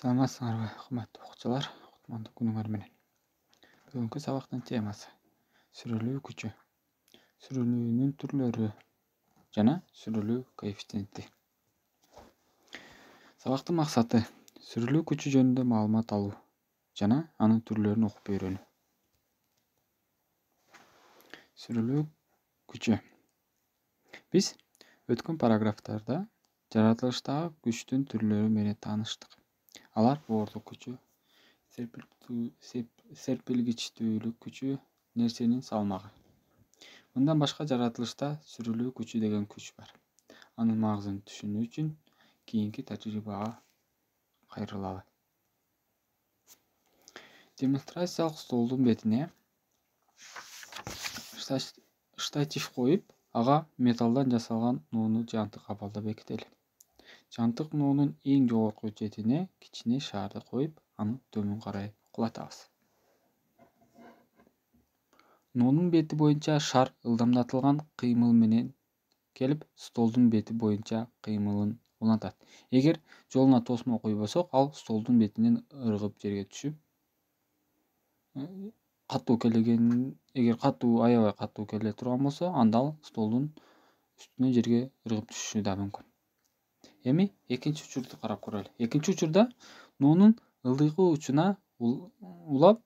саламатсыңар ғой қымбатты оқытушылар құтманды күніңер менен бүгінгі сабақтың темасы сүрілу күші сүрілуінің түрлері және сүрілу коэффициенті сабақтың мақсаты сүрілу күші жөнінде мағлұмат алу және аның түрлерін оқып үйрену сүрілу күші біз өткен параграфтарда жаратылыштағы күштің түрлері менен таныштық алар боордук күчү серпилгичтүүлүк күчү нерсенин салмагы мындан башка жаратылышта сүрүлүү күчү деген күч бар анын маңызын түшүнүү үчүн кийинки тажрыйбага кайрылалы демонстрациялык столдун бетине штатив коюп ага металлдан жасалган нууну жаантык абалда бекители жантык ноонун эң жогорку четине кичине шаарды коюп аны төмөн карай кулатабыз ноонун бети боюнча шар ылдамдатылган кыймыл менен келип столдун бети боюнча кыймылын улантат эгер жолуна тосмо койбосок ал столдун бетинен ыргып жерге түшүп катуу келген эгер катуу аябай катуу келе турган болсо анда ал столдун үстүнөн жерге ыргып түшүшү да мүмкүн эми экинчи учурду карап көрөлү экинчи учурда нунун ылдыйкы учуна улап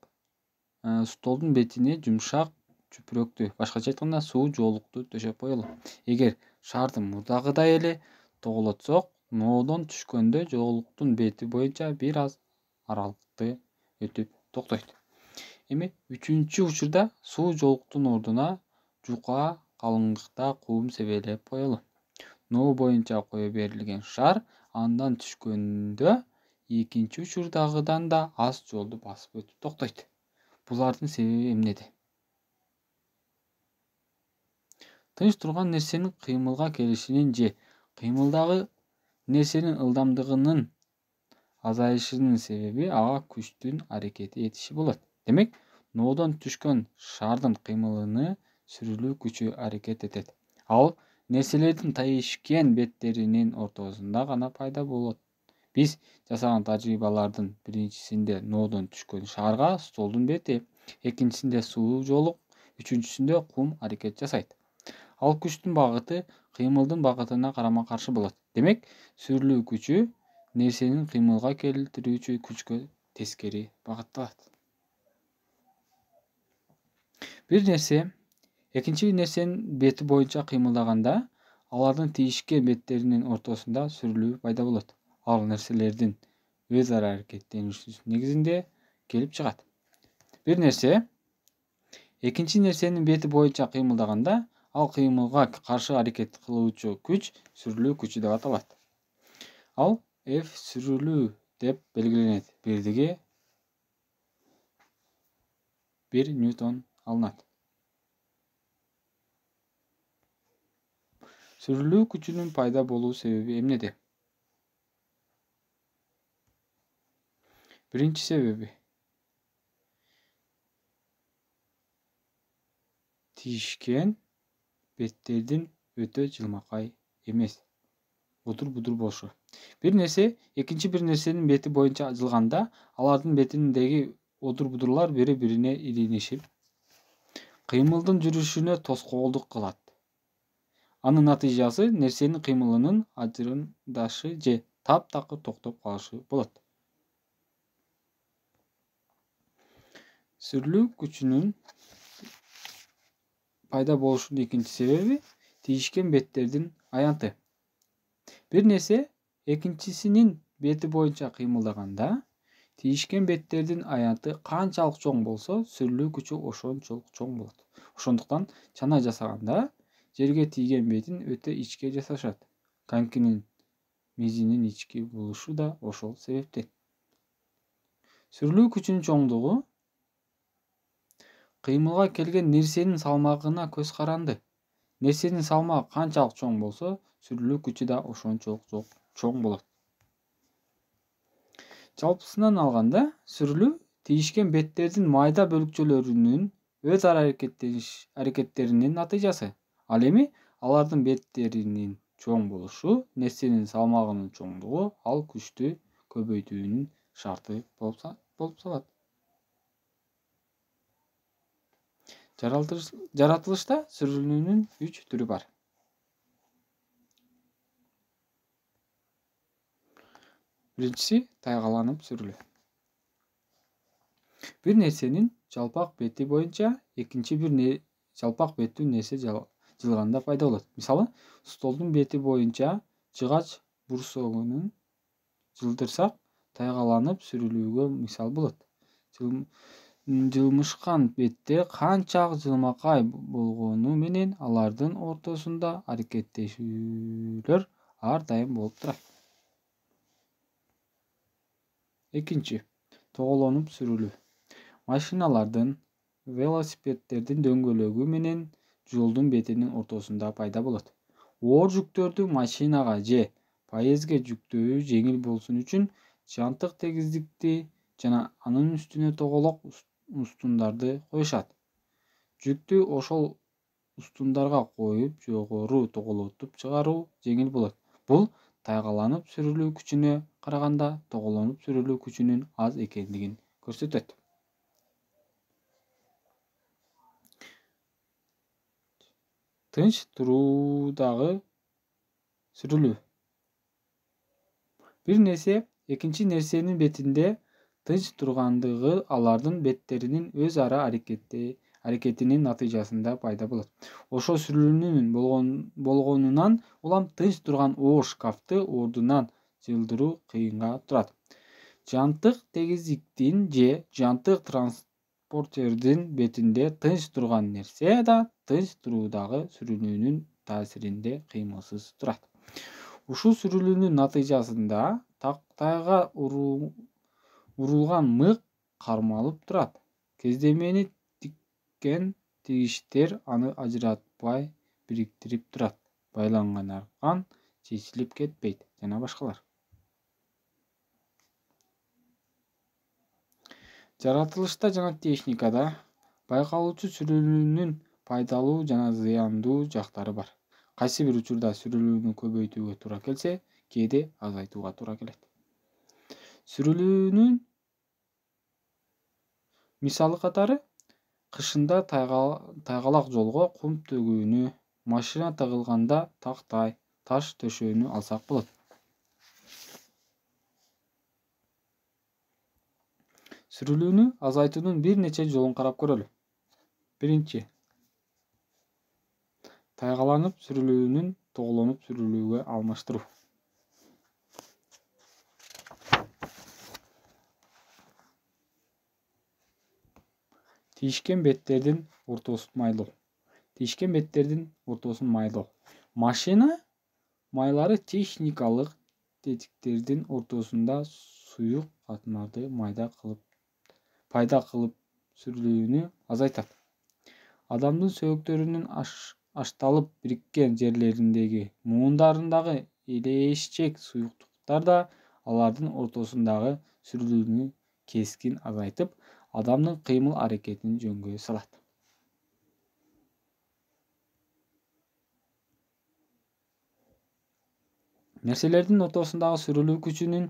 э, столдун бетине жумшак чүпүрөктү башкача айтканда суу жоолукту төшөп коелу эгер шарды мурдагыдай эле тоголотсок ноодон түшкөндө жоолуктун бети боюнча бир аз аралыкты өтүп токтойт эми үчүнчү учурда суу жоолуктун ордуна жука калыңдыкта кум себелеп коелу но боюнча кое берилген шар андан түшкөндө экинчи учурдагыдан да аз жолду басып өтүп токтойт булардын себеби эмнеде тынч турган нерсенин кыймылга келишинин же кыймылдагы нерсенин ылдамдыгынын азайышынын себеби ага күчтүн аракети этиши болот демек ноодон түшкөн шардын кыймылыны сүрүлүү күчү аракет этет ал нерселердин тайишкен беттеринин ортосунда гана пайда болот биз жасаган тажрыйбалардын биринчисинде ноодон түшкөн шаарга столдун бети экинчисинде суу жолук үчүнчүсүндө кум аракет жасайт ал күчтүн багыты кыймылдын багытына карама каршы болот демек сүрүлүү күчү нерсени кыймылга келтирүүчү күчкө тескери багытталат бир нерсе екінші нерсенин беті боюнча кыймылдаганда олардың тийишкен беттерінің ортасында сүрүлүү пайда болады. ал нәрселердің өз ара негізінде негизинде келип чыгат бир нерсе экинчи нерсенин беті боюнча кыймылдаганда ал кыймылга қарсы әрекет кылуучу күч сүрілу күші деп аталады ал f сүрілу деп белгиленет бердіге 1 ньютон алынады сүрүлүү күчүнүн пайда болуу себеби эмнеде биринчи себеби тийишкен беттердин өтө жылмакай эмес бұдыр будур болушу бир нерсе экинчи бир нерсенин бети боюнча жылганда алардын бетиндеги одур будурлар бири бирине илинишип кыймылдын жүрүшүнө тоскоолдук кылат анын натыйжасы нерсенин кыймылынын ажырындашы же таптакыр токтоп калышы болот Сүрлүү күчүнүн пайда болушунун экинчи себеби тийишкен беттердин аянты бир нерсе экинчисинин бети боюнча кыймылдаганда тийишкен беттердин аянты канчалык чоң болсо сүрүлүү күчү ошончолук чоң болот ошондуктан чана жасаганда жерге тиген бетін өте ичке жасашат конькинин мизинин ички болушу да ошол себептен сүрүлүү күчүнүн чоңдугу кыймылга келген нерсенин салмагына көз каранды нерсенин салмагы канчалык чоң болсо сүрүлүү күчү да ошончолук чоң болот жалпысынан алганда сүрүлүү тийишкен беттердин майда бөлүкчөлөрүнүн өз ара аракеттеринин натыйжасы ал эми алардын беттеринин чоң болушу нерсенин салмагынын чоңдугу ал күчтү көбөйтүүнүн шарты болуп саналат жаратылышта сүрүлүүнүн үч түрү бар биринчиси тайгаланып сүрүлүү бир нерсенин жалпак бети боюнча экинчи бир жалпак беттүү нерсе жылғанда пайда болот мисалы столдун бети боюнча жыгач бурсогунун жылдырсақ, тайғаланып сүрүлүүгө мисал болот Жылмышқан бетте канчалык жылмақай болгону менен алардың ортасында аракеттешүүлөр ар болып болуп екінші экинчи тоголонуп сүрүлүү машиналардын велосипеддердин менен жолдың бетінің ортасында пайда болады оор жүктерді машинаға же поездге жүктөө жеңил болсын үчүн жантык тегиздикти жана анын үстүнө тоголок устундарды коюшат жүктү ошол устундарга коюп жогору тоголотуп чыгаруу жеңил болот бул тайгаланып сүрүлүү күчүнө караганда тоголонуп сүрүлүү күчүнүн аз экендигин көрсөтөт тынч тұрудағы сүрілу бір нәрсе екінші нәрсенің бетінде тынч тұрғандығы алардың беттерінің өзара әрекетте әрекетінің натыйжасында пайда болот Ошо сүрүлүүнүн болгон, болгонунан улам тынч турган оор шкафты ордунан жылдыруу кыйынга турат жантык тегиздиктин же жантык портердің бетінде тыныш тұрған нерсе да тыныш тұрудағы сүрүлүүнүн тәсірінде қимылсыз тұрады ұшу сүрілуінің нәтижесінде тақтайға ұрылған мық қармалып тұрады кездемені тіккен тігіштер аны ажыратпай біріктіріп тұрады байланған арқан шешіліп кетпейді және башқалар жаратылышта жана техникада байкалуучу сүрүлүүнүн пайдалуу жана зыяндуу жактары бар кайсы бир учурда сүрүлүүнү көбөйтүүгө туура келсе кээде азайтууга туура келет сүрүлүүнүн мисалы катары кышында тайгалак жолго кум төгүүнү машина тыгылганда тактай таш төшөөнү алсак болот сүрүлүүнү азайтуунун бир нече жолун карап көрөлү биринчи тайгаланып сүрүлүүнүн тоголонуп сүрүлүүгө алмаштыруу тийишкен беттердин ортосун майлоо тийишкен беттердин ортосун майлоо машина майлары техникалык тетиктердин ортосунда суюк катмарды майда кылып пайда кылып сүрлөөнү азайтат адамдын сөөктөрүнүн ашталып бириккен жерлериндеги муундарындагы элээшчек суюктуктар да алардын ортосундагы сүрлөөнү кескин азайтып адамдын кыймыл аракетин жөнгө салат нерселердин ортосундагы сүрүлүү күчүнүн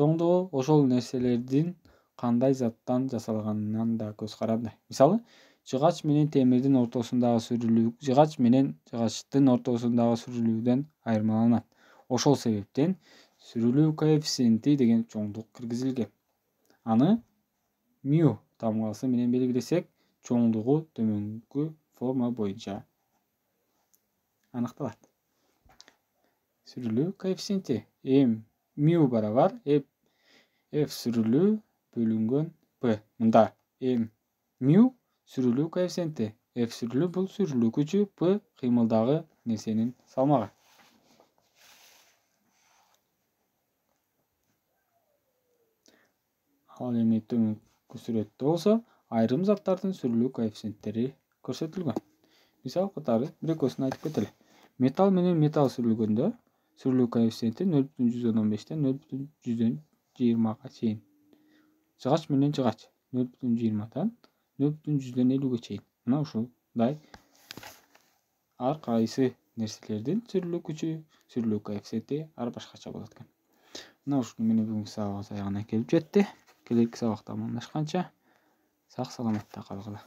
чоңдугу ошол нерселердин қандай заттан жасалғанынан да көз қарады. мисалы жыгач менен темірдің ортосундагы сүрілу жығач менен жыгачтын ортосундагы сүрілуден айырмаланады. ошол себептен сүрілу коэффициенти деген чоңдук киргизилген аны мю тамгасы менен белгилесек чоңдугу төмөнкү форма боюнча аныкталат сүрүлүү коэффициенти м мю барабар f сүрүлүү бөлінген p мұнда m мю сүрілу коэффициенті f сүрілу бұл сүрілу күші p қимылдағы несенің салмағы ал эми төменгі суретте болса айрым заттардың сүрілу коэффициенттері көрсетілген мисал қатары бір көсін айтып көтілі. металл менен металл сүрілгенде сүрілу коэффициенти нөл бүтүн жүздөн он бештен жыйырмага чейин чыгач менен чыгач нөл бүтүн жыйырмадан нөл бүтүн жүздөн элүүгө чейин мына ушундай ар кайсы нерселердин сүрүлүү күчү сүрүлүү коэффициенти ар башкача болот экен мына ушуну менен бүгүнкү сабагыбыз аягына келип жетти келерки сабакта амандашканча сак саламатта калгыла